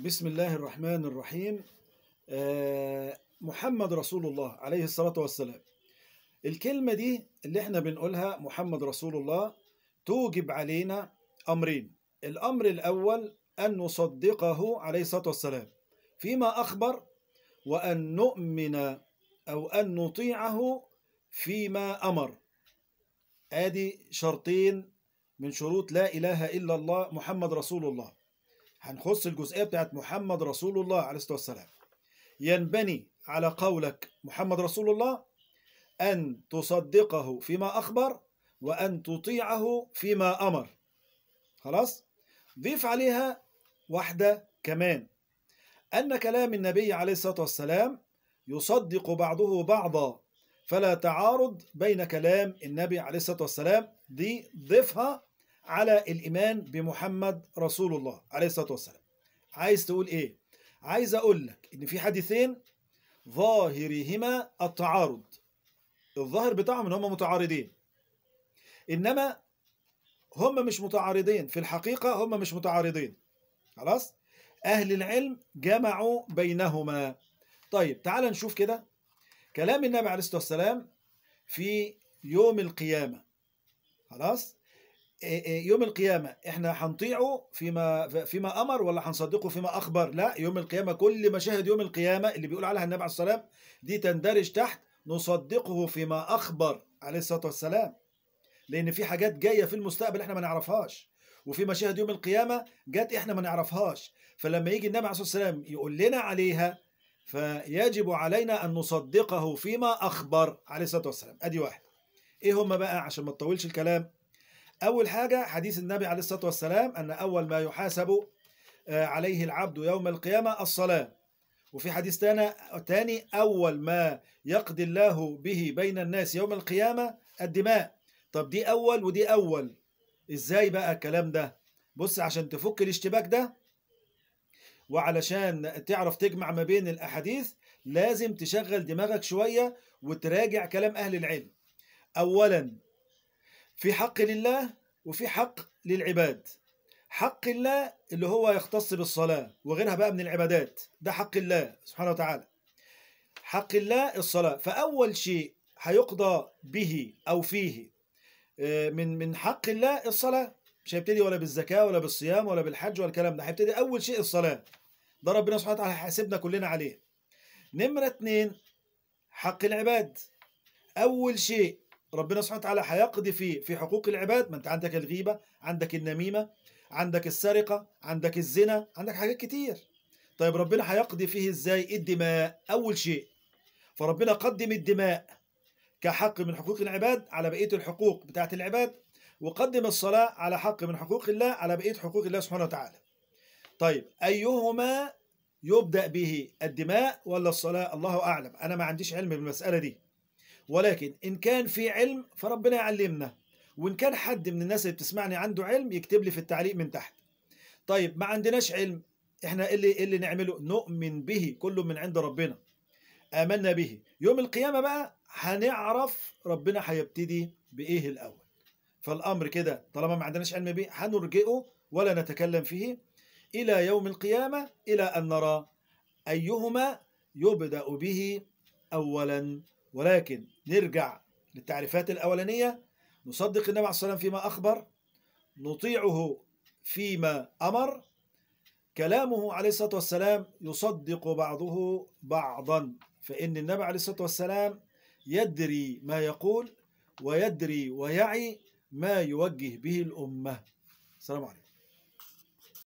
بسم الله الرحمن الرحيم آه، محمد رسول الله عليه الصلاة والسلام الكلمة دي اللي احنا بنقولها محمد رسول الله توجب علينا أمرين الأمر الأول أن نصدقه عليه الصلاة والسلام فيما أخبر وأن نؤمن أو أن نطيعه فيما أمر آدي شرطين من شروط لا إله إلا الله محمد رسول الله هنخص الجزئية بتاعت محمد رسول الله عليه الصلاة والسلام ينبني على قولك محمد رسول الله أن تصدقه فيما أخبر وأن تطيعه فيما أمر خلاص؟ ضيف عليها واحدة كمان أن كلام النبي عليه الصلاة والسلام يصدق بعضه بعضا فلا تعارض بين كلام النبي عليه الصلاة والسلام دي ضيفها على الإيمان بمحمد رسول الله عليه الصلاة والسلام عايز تقول إيه؟ عايز أقول لك إن في حديثين ظاهرهما التعارض الظاهر بتاعهم إن هم متعارضين إنما هم مش متعارضين في الحقيقة هم مش متعارضين خلاص؟ أهل العلم جمعوا بينهما طيب تعال نشوف كده كلام النبي عليه الصلاة والسلام في يوم القيامة خلاص إيه، إيه، يوم القيامة احنا هنطيعه فيما فيما امر ولا هنصدقه فيما اخبر؟ لا يوم القيامة كل مشاهد يوم القيامة اللي بيقول عليها النبي عليه الصلاة والسلام دي تندرج تحت نصدقه فيما اخبر عليه الصلاة والسلام. لان في حاجات جاية في المستقبل احنا ما نعرفهاش وفي مشاهد يوم القيامة جت احنا ما نعرفهاش فلما يجي النبي عليه الصلاة والسلام يقول لنا عليها فيجب علينا ان نصدقه فيما اخبر عليه الصلاة والسلام. ادي واحد. ايه هما بقى عشان ما تطولش الكلام؟ أول حاجة حديث النبي عليه الصلاة والسلام أن أول ما يحاسب آه، عليه العبد يوم القيامة الصلاة وفي حديث تاني أول ما يقضي الله به بين الناس يوم القيامة الدماء طب دي أول ودي أول إزاي بقى الكلام ده بص عشان تفك الاشتباك ده وعلشان تعرف تجمع ما بين الأحاديث لازم تشغل دماغك شوية وتراجع كلام أهل العلم أولا في حق لله وفي حق للعباد حق الله اللي هو يختص بالصلاة وغيرها بقى من العبادات ده حق الله سبحانه وتعالى حق الله الصلاة فأول شيء هيقضى به أو فيه آه، من من حق الله الصلاة مش هيبتدي ولا بالزكاة ولا بالصيام ولا بالحج ولا الكلام ده هيبتدي أول شيء الصلاة ده ربنا سبحانه وتعالى هيحاسبنا كلنا عليه نمرة اتنين حق العباد أول شيء ربنا سبحانه وتعالى هيقضي في في حقوق العباد ما انت عندك الغيبه عندك النميمه عندك السرقه عندك الزنا عندك حاجات كتير طيب ربنا هيقضي فيه ازاي الدماء اول شيء فربنا قدم الدماء كحق من حقوق العباد على بقيه الحقوق بتاعه العباد وقدم الصلاه على حق من حقوق الله على بقيه حقوق الله سبحانه وتعالى طيب ايهما يبدا به الدماء ولا الصلاه الله اعلم انا ما عنديش علم بالمساله دي ولكن إن كان في علم فربنا يعلمنا وإن كان حد من الناس اللي بتسمعني عنده علم يكتب لي في التعليق من تحت طيب ما عندناش علم إحنا إيه اللي, إيه اللي نعمله نؤمن به كله من عند ربنا آمنا به يوم القيامة بقى هنعرف ربنا هيبتدي بإيه الأول فالأمر كده طالما ما عندناش علم به هنرجئه ولا نتكلم فيه إلى يوم القيامة إلى أن نرى أيهما يبدأ به أولا ولكن نرجع للتعريفات الأولانية نصدق النبي عليه الصلاة والسلام فيما أخبر نطيعه فيما أمر كلامه عليه الصلاة والسلام يصدق بعضه بعضا فإن النبي عليه الصلاة والسلام يدري ما يقول ويدري ويعي ما يوجه به الأمة السلام عليكم